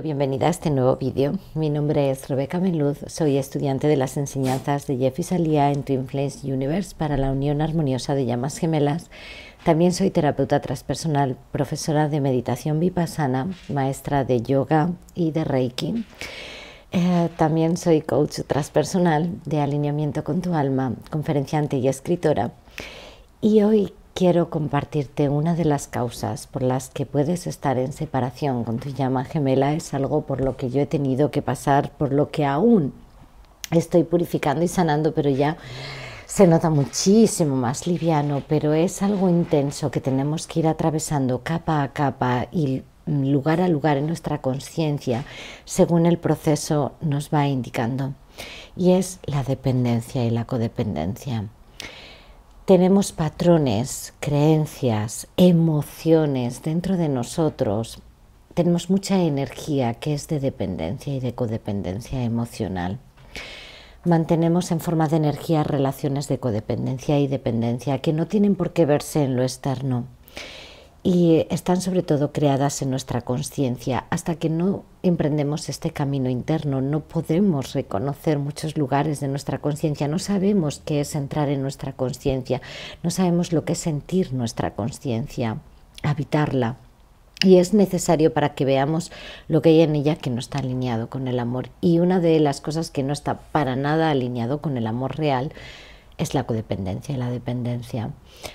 bienvenida a este nuevo vídeo. Mi nombre es Rebeca Meluz, soy estudiante de las enseñanzas de Jeff Salía en Twin Flames Universe para la Unión Armoniosa de Llamas Gemelas. También soy terapeuta transpersonal, profesora de meditación vipassana, maestra de yoga y de reiki. Eh, también soy coach transpersonal de alineamiento con tu alma, conferenciante y escritora. Y hoy quiero compartirte una de las causas por las que puedes estar en separación con tu llama gemela. Es algo por lo que yo he tenido que pasar, por lo que aún estoy purificando y sanando, pero ya se nota muchísimo más liviano, pero es algo intenso que tenemos que ir atravesando capa a capa y lugar a lugar en nuestra conciencia, según el proceso nos va indicando. Y es la dependencia y la codependencia tenemos patrones, creencias, emociones dentro de nosotros. Tenemos mucha energía que es de dependencia y de codependencia emocional. Mantenemos en forma de energía relaciones de codependencia y dependencia que no tienen por qué verse en lo externo, y están sobre todo creadas en nuestra conciencia. Hasta que no emprendemos este camino interno, no podemos reconocer muchos lugares de nuestra conciencia, no sabemos qué es entrar en nuestra conciencia, no sabemos lo que es sentir nuestra conciencia, habitarla. Y es necesario para que veamos lo que hay en ella que no está alineado con el amor. Y una de las cosas que no está para nada alineado con el amor real es la codependencia y la dependencia.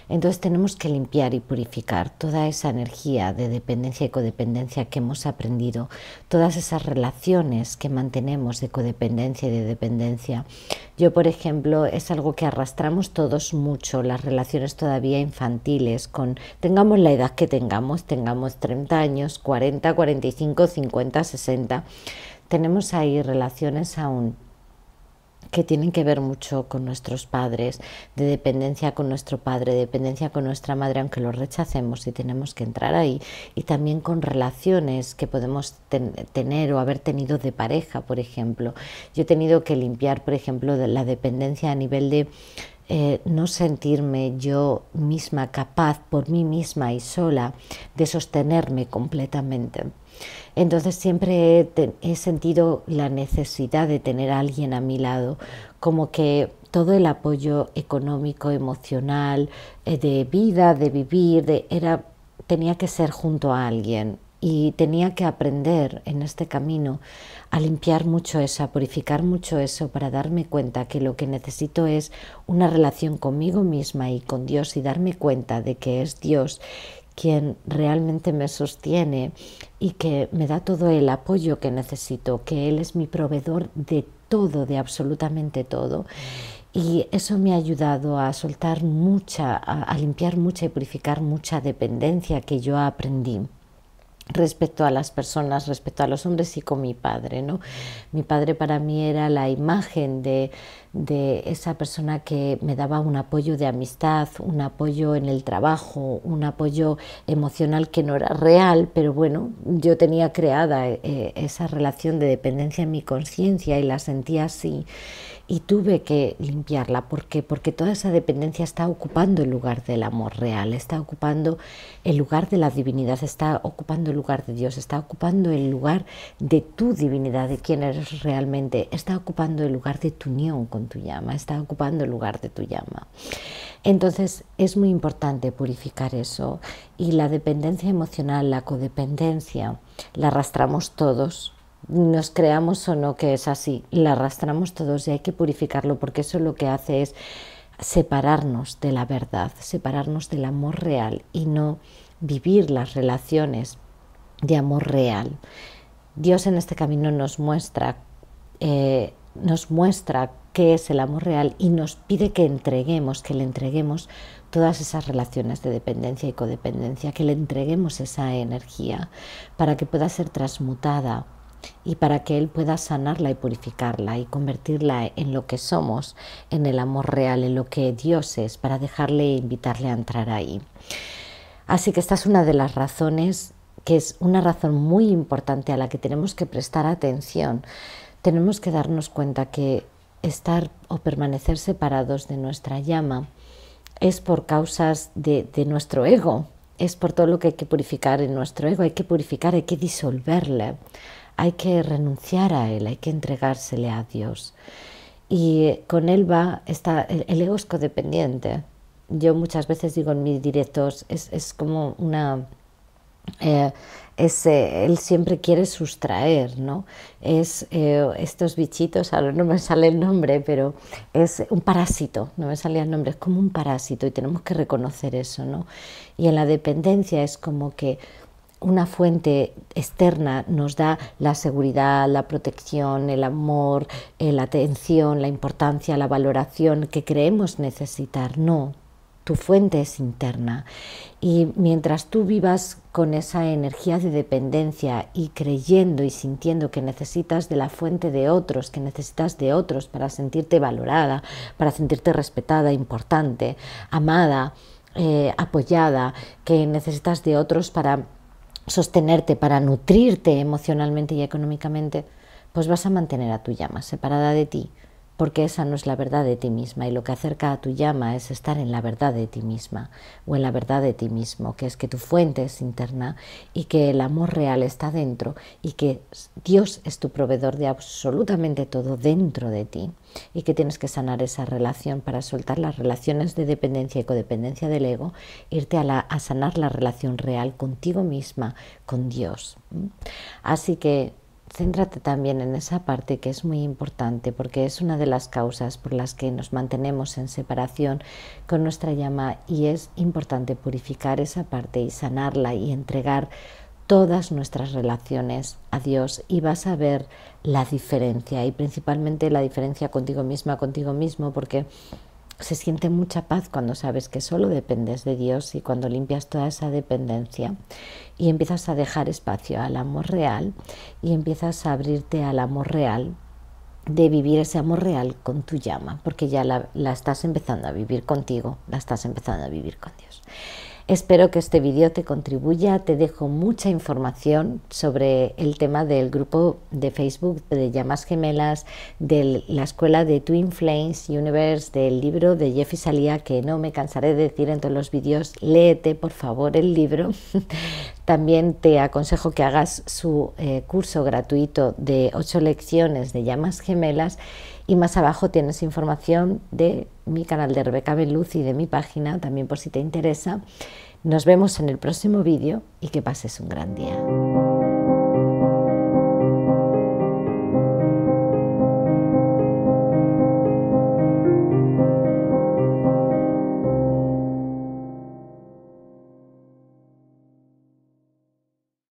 Entonces tenemos que limpiar y purificar toda esa energía de dependencia y codependencia que hemos aprendido, todas esas relaciones que mantenemos de codependencia y de dependencia. Yo, por ejemplo, es algo que arrastramos todos mucho, las relaciones todavía infantiles, con tengamos la edad que tengamos, tengamos 30 años, 40, 45, 50, 60, tenemos ahí relaciones aún que tienen que ver mucho con nuestros padres, de dependencia con nuestro padre, dependencia con nuestra madre, aunque lo rechacemos y tenemos que entrar ahí, y también con relaciones que podemos tener o haber tenido de pareja, por ejemplo. Yo he tenido que limpiar, por ejemplo, la dependencia a nivel de eh, no sentirme yo misma capaz por mí misma y sola de sostenerme completamente. Entonces siempre he, sentido la necesidad de tener a alguien a mi lado, como que todo el apoyo económico, emocional, eh, de vida, de vivir, tenía que ser junto a alguien, y tenía que aprender en este camino a limpiar mucho eso, a purificar mucho eso para darme cuenta que lo que necesito es una relación conmigo misma y con Dios y darme cuenta de que es Dios quien realmente me sostiene y que me da todo el apoyo que necesito, que Él es mi proveedor de todo, de absolutamente todo. Y eso me ha ayudado a soltar mucha, a, limpiar mucha y purificar mucha dependencia que yo aprendí respecto a las personas, respecto a los hombres y con mi padre. ¿no? Mi padre para mí era la imagen de, de esa persona que me daba un apoyo de amistad, un apoyo en el trabajo, un apoyo emocional que no era real, pero bueno, yo tenía creada eh, esa relación de dependencia en mi conciencia y la sentía así y tuve que limpiarla porque porque toda esa dependencia está ocupando el lugar del amor real, está ocupando el lugar de la divinidad, está ocupando el lugar de Dios, está ocupando el lugar de tu divinidad, de quién eres realmente, está ocupando el lugar de tu unión con tu llama, está ocupando el lugar de tu llama. Entonces es muy importante purificar eso y la dependencia emocional, la codependencia, la arrastramos todos, nos creamos o no que es así, la arrastramos todos y hay que purificarlo porque eso lo que hace es separarnos de la verdad, separarnos del amor real y no vivir las relaciones de amor real. Dios en este camino nos muestra, eh, nos muestra que es el amor real y nos pide que entreguemos, que le entreguemos todas esas relaciones de dependencia y codependencia, que le entreguemos esa energía para que pueda ser transmutada y para que Él pueda sanarla y purificarla y convertirla en lo que somos, en el amor real, en lo que Dios es, para dejarle e invitarle a entrar ahí. Así que esta es una de las razones, que es una razón muy importante a la que tenemos que prestar atención. Tenemos que darnos cuenta que estar o permanecer separados de nuestra llama es por causas de, nuestro ego, es por todo lo que hay que purificar en nuestro ego, hay que purificar, hay que disolverle, hay que renunciar a él, hay que entregársele a Dios. Y con él va, está, el, ego es codependiente. Yo muchas veces digo en mis directos, es como una eh, eh, él siempre quiere sustraer, ¿no? Es eh, estos bichitos, ahora no me sale el nombre, pero es un parásito, no me salía el nombre, es como un parásito y tenemos que reconocer eso, ¿no? Y en la dependencia es como que una fuente externa nos da la seguridad, la protección, el amor, la atención, la importancia, la valoración que creemos necesitar. No, tu fuente es interna. Y mientras tú vivas con esa energía de dependencia y creyendo y sintiendo que necesitas de la fuente de otros, que necesitas de otros para sentirte valorada, para sentirte respetada, importante, amada, eh, apoyada, que necesitas de otros para sostenerte, para nutrirte emocionalmente y económicamente, pues vas a mantener a tu llama separada de ti porque esa no es la verdad de ti misma y lo que acerca a tu llama es estar en la verdad de ti misma o en la verdad de ti mismo, que es que tu fuente es interna y que el amor real está dentro y que Dios es tu proveedor de absolutamente todo dentro de ti y que tienes que sanar esa relación para soltar las relaciones de dependencia y codependencia del ego, irte a, a sanar la relación real contigo misma, con Dios. Así que céntrate también en esa parte que es muy importante porque es una de las causas por las que nos mantenemos en separación con nuestra llama y es importante purificar esa parte y sanarla y entregar todas nuestras relaciones a Dios y vas a ver la diferencia y principalmente la diferencia contigo misma, contigo mismo, porque se siente mucha paz cuando sabes que solo dependes de Dios y cuando limpias toda esa dependencia y empiezas a dejar espacio al amor real y empiezas a abrirte al amor real de vivir ese amor real con tu llama, porque ya la, estás empezando a vivir contigo, la estás empezando a vivir con Dios. Espero que este vídeo te contribuya. Te dejo mucha información sobre el tema del grupo de Facebook de llamas gemelas, de la escuela de Twin Flames Universe, del libro de Jeffy Salía, que no me cansaré de decir en todos los vídeos, léete por favor el libro. También te aconsejo que hagas su eh, curso gratuito de 8 lecciones de llamas gemelas y más abajo tienes información de mi canal de Rebeca Beluz y de mi página, también por si te interesa. Nos vemos en el próximo vídeo y que pases un gran día.